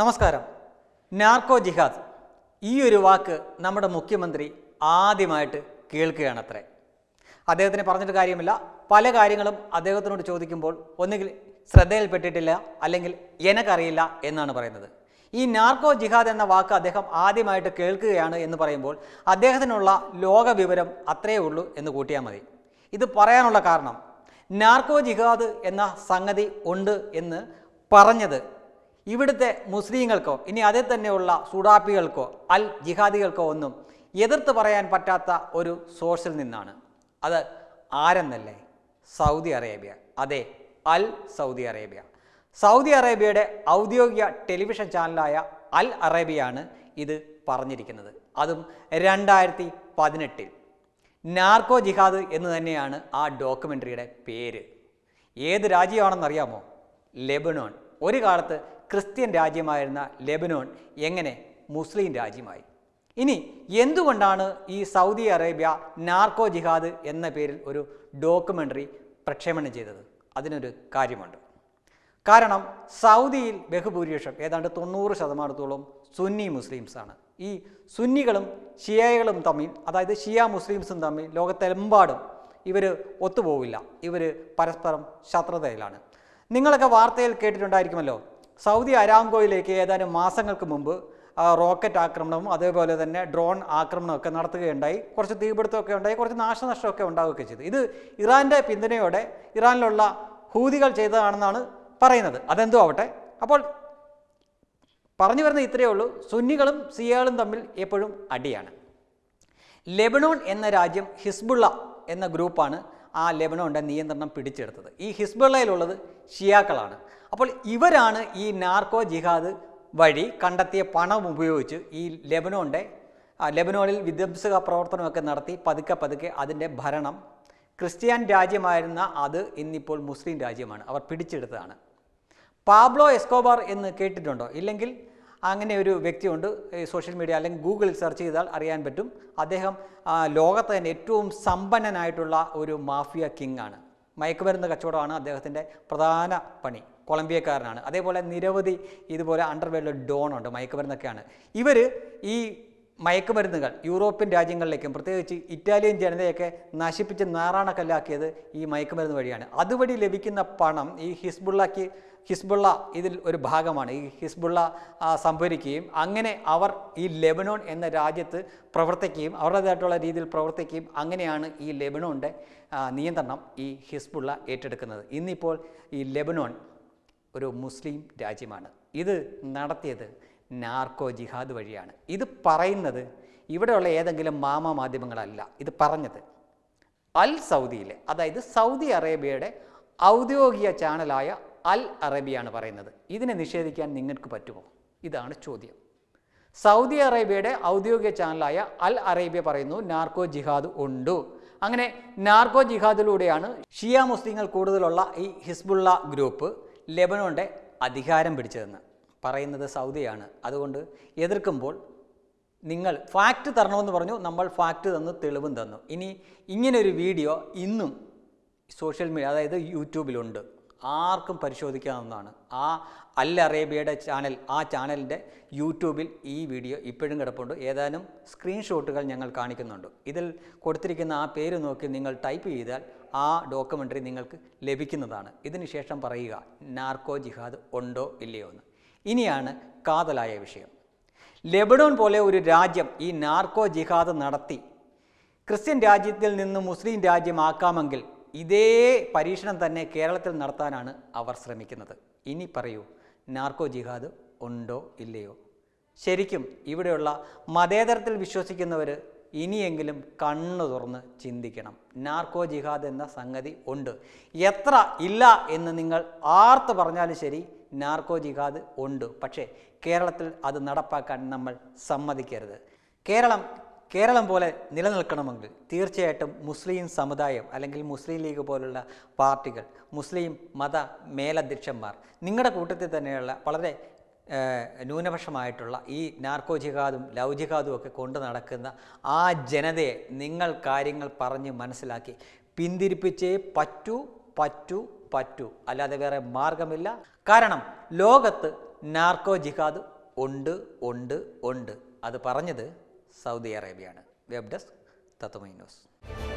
നമസ്കാരം നാർക്കോ ജിഹാദ് ഈ ഒരു വാക്ക് നമ്മുടെ മുഖ്യമന്ത്രി ആദ്യമായിട്ട് കേൾക്കുകയാണ് അത്രേ അദ്ദേഹത്തിന് പറഞ്ഞിട്ട് കാര്യമില്ല പല കാര്യങ്ങളും അദ്ദേഹത്തിനോട് ചോദിക്കുമ്പോൾ ഒന്നുകിൽ ശ്രദ്ധയിൽപ്പെട്ടിട്ടില്ല അല്ലെങ്കിൽ എനക്കറിയില്ല എന്നാണ് പറയുന്നത് ഈ നാർക്കോ ജിഹാദ് എന്ന വാക്ക് അദ്ദേഹം ആദ്യമായിട്ട് കേൾക്കുകയാണ് എന്ന് പറയുമ്പോൾ അദ്ദേഹത്തിനുള്ള ലോക വിവരം അത്രയേ ഉള്ളൂ എന്ന് കൂട്ടിയാൽ മതി ഇത് പറയാനുള്ള കാരണം നാർക്കോ ജിഹാദ് എന്ന സംഗതി ഉണ്ട് എന്ന് പറഞ്ഞത് ഇവിടുത്തെ മുസ്ലിങ്ങൾക്കോ ഇനി അതേ തന്നെയുള്ള സുഡാപ്പികൾക്കോ അൽ ജിഹാദികൾക്കോ ഒന്നും എതിർത്ത് പറയാൻ പറ്റാത്ത ഒരു സോഴ്സിൽ നിന്നാണ് അത് ആരെന്നല്ലേ സൗദി അറേബ്യ അതെ അൽ സൗദി അറേബ്യ സൗദി അറേബ്യയുടെ ഔദ്യോഗിക ടെലിവിഷൻ ചാനലായ അൽ അറേബ്യയാണ് ഇത് പറഞ്ഞിരിക്കുന്നത് അതും രണ്ടായിരത്തി പതിനെട്ടിൽ നാർക്കോ ജിഹാദ് എന്ന് തന്നെയാണ് ആ ഡോക്യുമെൻ്ററിയുടെ പേര് ഏത് രാജ്യമാണെന്നറിയാമോ ലെബനോൺ ഒരു കാലത്ത് ക്രിസ്ത്യൻ രാജ്യമായിരുന്ന ലെബനോൺ എങ്ങനെ മുസ്ലിം രാജ്യമായി ഇനി എന്തുകൊണ്ടാണ് ഈ സൗദി അറേബ്യ നാർക്കോ ജിഹാദ് എന്ന പേരിൽ ഒരു ഡോക്യുമെൻ്ററി പ്രക്ഷേപണം ചെയ്തത് അതിനൊരു കാര്യമുണ്ട് കാരണം സൗദിയിൽ ബഹുഭൂരിപക്ഷം ഏതാണ്ട് തൊണ്ണൂറ് ശതമാനത്തോളം സുന്നി മുസ്ലിംസാണ് ഈ സുന്നികളും ഷിയകളും തമ്മിൽ അതായത് ഷിയ മുസ്ലിംസും തമ്മിൽ ലോകത്തെമ്പാടും ഇവർ ഒത്തുപോവില്ല ഇവർ പരസ്പരം ശത്രുതയിലാണ് നിങ്ങളൊക്കെ വാർത്തയിൽ കേട്ടിട്ടുണ്ടായിരിക്കുമല്ലോ സൗദി അരാംകോയിലേക്ക് ഏതാനും മാസങ്ങൾക്ക് മുമ്പ് റോക്കറ്റ് ആക്രമണവും അതേപോലെ തന്നെ ഡ്രോൺ ആക്രമണമൊക്കെ നടത്തുകയുണ്ടായി കുറച്ച് തീപിടുത്തമൊക്കെ ഉണ്ടായി കുറച്ച് നാശനഷ്ടമൊക്കെ ഉണ്ടാവുകയൊക്കെ ചെയ്തു ഇത് ഇറാൻ്റെ പിന്തുണയോടെ ഇറാനിലുള്ള ഹൂതികൾ ചെയ്തതാണെന്നാണ് പറയുന്നത് അതെന്തോ ആവട്ടെ അപ്പോൾ പറഞ്ഞു വരുന്ന ഇത്രയേ ഉള്ളൂ സുന്നികളും സിയകളും തമ്മിൽ എപ്പോഴും അടിയാണ് ലെബനോൺ എന്ന രാജ്യം ഹിസ്ബുള്ള എന്ന ഗ്രൂപ്പാണ് ആ ലെബനോൻ്റെ നിയന്ത്രണം പിടിച്ചെടുത്തത് ഈ ഹിസ്ബുള്ളയിലുള്ളത് ഷിയാക്കളാണ് അപ്പോൾ ഇവരാണ് ഈ നാർക്കോ ജിഹാദ് വഴി കണ്ടെത്തിയ പണം ഉപയോഗിച്ച് ഈ ലെബനോൻ്റെ ലെബനോണിൽ വിധ്വംസക പ്രവർത്തനമൊക്കെ നടത്തി പതുക്കെ പതുക്കെ അതിൻ്റെ ഭരണം ക്രിസ്ത്യൻ രാജ്യമായിരുന്ന അത് ഇന്നിപ്പോൾ മുസ്ലിം രാജ്യമാണ് അവർ പിടിച്ചെടുത്തതാണ് പാബ്ലോ എസ്കോബാർ എന്ന് കേട്ടിട്ടുണ്ടോ ഇല്ലെങ്കിൽ അങ്ങനെ ഒരു വ്യക്തിയുണ്ട് സോഷ്യൽ മീഡിയ അല്ലെങ്കിൽ ഗൂഗിളിൽ സെർച്ച് ചെയ്താൽ അറിയാൻ പറ്റും അദ്ദേഹം ലോകത്ത് തന്നെ ഏറ്റവും സമ്പന്നനായിട്ടുള്ള ഒരു മാഫിയ കിങ് ആണ് മയക്കുമരുന്ന് കച്ചവടമാണ് അദ്ദേഹത്തിൻ്റെ പ്രധാന പണി കൊളംബിയക്കാരനാണ് അതേപോലെ നിരവധി ഇതുപോലെ അണ്ടർവേൾഡ് ഡോണുണ്ട് മയക്കുമരുന്നൊക്കെയാണ് ഇവർ ഈ മയക്കുമരുന്നുകൾ യൂറോപ്യൻ രാജ്യങ്ങളിലേക്കും പ്രത്യേകിച്ച് ഇറ്റാലിയൻ ജനതയൊക്കെ നശിപ്പിച്ച് നാറാണക്കല്ലാക്കിയത് ഈ മയക്കുമരുന്ന് വഴിയാണ് അതുവഴി ലഭിക്കുന്ന പണം ഈ ഹിസ്ബുള്ളക്ക് ഹിസ്ബുള്ള ഇതിൽ ഒരു ഭാഗമാണ് ഈ ഹിസ്ബുള്ള സംഭരിക്കുകയും അങ്ങനെ അവർ ഈ ലെബനോൺ എന്ന രാജ്യത്ത് പ്രവർത്തിക്കുകയും അവരുടേതായിട്ടുള്ള രീതിയിൽ പ്രവർത്തിക്കുകയും അങ്ങനെയാണ് ഈ ലെബനോണിൻ്റെ നിയന്ത്രണം ഈ ഹിസ്ബുള്ള ഏറ്റെടുക്കുന്നത് ഇന്നിപ്പോൾ ഈ ലെബനോൺ ഒരു മുസ്ലിം രാജ്യമാണ് ഇത് നടത്തിയത് നാർക്കോ ജിഹാദ് വഴിയാണ് ഇത് പറയുന്നത് ഇവിടെയുള്ള ഏതെങ്കിലും മാമ മാധ്യമങ്ങളല്ല ഇത് പറഞ്ഞത് അൽ സൗദിയിലെ അതായത് സൗദി അറേബ്യയുടെ ഔദ്യോഗിക ചാനലായ അൽ അറേബ്യയാണ് പറയുന്നത് ഇതിനെ നിഷേധിക്കാൻ നിങ്ങൾക്ക് പറ്റുമോ ഇതാണ് ചോദ്യം സൗദി അറേബ്യയുടെ ഔദ്യോഗിക ചാനലായ അൽ അറേബ്യ പറയുന്നു നാർക്കോ ജിഹാദ് ഉണ്ട് അങ്ങനെ നാർക്കോ ജിഹാദിലൂടെയാണ് ഷിയ മുസ്ലിങ്ങൾ കൂടുതലുള്ള ഈ ഹിസ്ബുള്ള ഗ്രൂപ്പ് ലെബനോൻ്റെ അധികാരം പിടിച്ചതെന്ന് പറയുന്നത് സൗദിയാണ് അതുകൊണ്ട് എതിർക്കുമ്പോൾ നിങ്ങൾ ഫാക്റ്റ് തരണമെന്ന് പറഞ്ഞു നമ്മൾ ഫാക്റ്റ് തന്നു തെളിവും തന്നു ഇനി ഇങ്ങനൊരു വീഡിയോ ഇന്നും സോഷ്യൽ മീഡിയ അതായത് യൂട്യൂബിലുണ്ട് ആർക്കും പരിശോധിക്കാവുന്നതാണ് ആ അൽ അറേബ്യയുടെ ചാനൽ ആ ചാനലിൻ്റെ യൂട്യൂബിൽ ഈ വീഡിയോ ഇപ്പോഴും കിടപ്പുണ്ട് ഏതാനും സ്ക്രീൻഷോട്ടുകൾ ഞങ്ങൾ കാണിക്കുന്നുണ്ട് ഇതിൽ കൊടുത്തിരിക്കുന്ന ആ പേര് നോക്കി നിങ്ങൾ ടൈപ്പ് ചെയ്താൽ ആ ഡോക്യുമെൻ്ററി നിങ്ങൾക്ക് ലഭിക്കുന്നതാണ് ഇതിനുശേഷം പറയുക നാർക്കോ ജിഹാദ് ഉണ്ടോ ഇല്ലയോ എന്ന് ഇനിയാണ് കാതലായ വിഷയം ലെബഡോൺ പോലെ ഒരു രാജ്യം ഈ നാർക്കോ ജിഹാദ് നടത്തി ക്രിസ്ത്യൻ രാജ്യത്തിൽ നിന്ന് മുസ്ലിം രാജ്യമാക്കാമെങ്കിൽ ഇതേ പരീക്ഷണം തന്നെ കേരളത്തിൽ നടത്താനാണ് അവർ ശ്രമിക്കുന്നത് ഇനി പറയൂ നാർക്കോ ജിഹാദ് ഉണ്ടോ ഇല്ലയോ ശരിക്കും ഇവിടെയുള്ള മതേതരത്തിൽ വിശ്വസിക്കുന്നവർ ഇനിയെങ്കിലും കണ്ണു തുറന്ന് ചിന്തിക്കണം നാർക്കോ ജിഹാദ് എന്ന സംഗതി ഉണ്ട് എത്ര ഇല്ല എന്ന് നിങ്ങൾ ആർത്ത് പറഞ്ഞാലും ശരി നാർക്കോ ജിഹാദ് ഉണ്ട് പക്ഷേ കേരളത്തിൽ അത് നടപ്പാക്കാൻ നമ്മൾ സമ്മതിക്കരുത് കേരളം കേരളം പോലെ നിലനിൽക്കണമെങ്കിൽ തീർച്ചയായിട്ടും മുസ്ലിം സമുദായം അല്ലെങ്കിൽ മുസ്ലിം ലീഗ് പോലുള്ള പാർട്ടികൾ മുസ്ലിം മത മേലധ്യക്ഷന്മാർ നിങ്ങളുടെ കൂട്ടത്തിൽ തന്നെയുള്ള വളരെ ന്യൂനപക്ഷമായിട്ടുള്ള ഈ നാർക്കോ ജിഹാദും ലൗജിഹാദും ഒക്കെ കൊണ്ടു നടക്കുന്ന ആ ജനതയെ നിങ്ങൾ കാര്യങ്ങൾ പറഞ്ഞ് മനസ്സിലാക്കി പിന്തിരിപ്പിച്ചേ പറ്റൂ പറ്റൂ പറ്റൂ അല്ലാതെ വേറെ മാർഗമില്ല കാരണം ലോകത്ത് നാർക്കോ ജിഹാദ് ഉണ്ട് ഉണ്ട് ഉണ്ട് അത് പറഞ്ഞത് സൗദി അറേബ്യയാണ് വെബ് ഡെസ്ക് തത്വമൈ ന്യൂസ്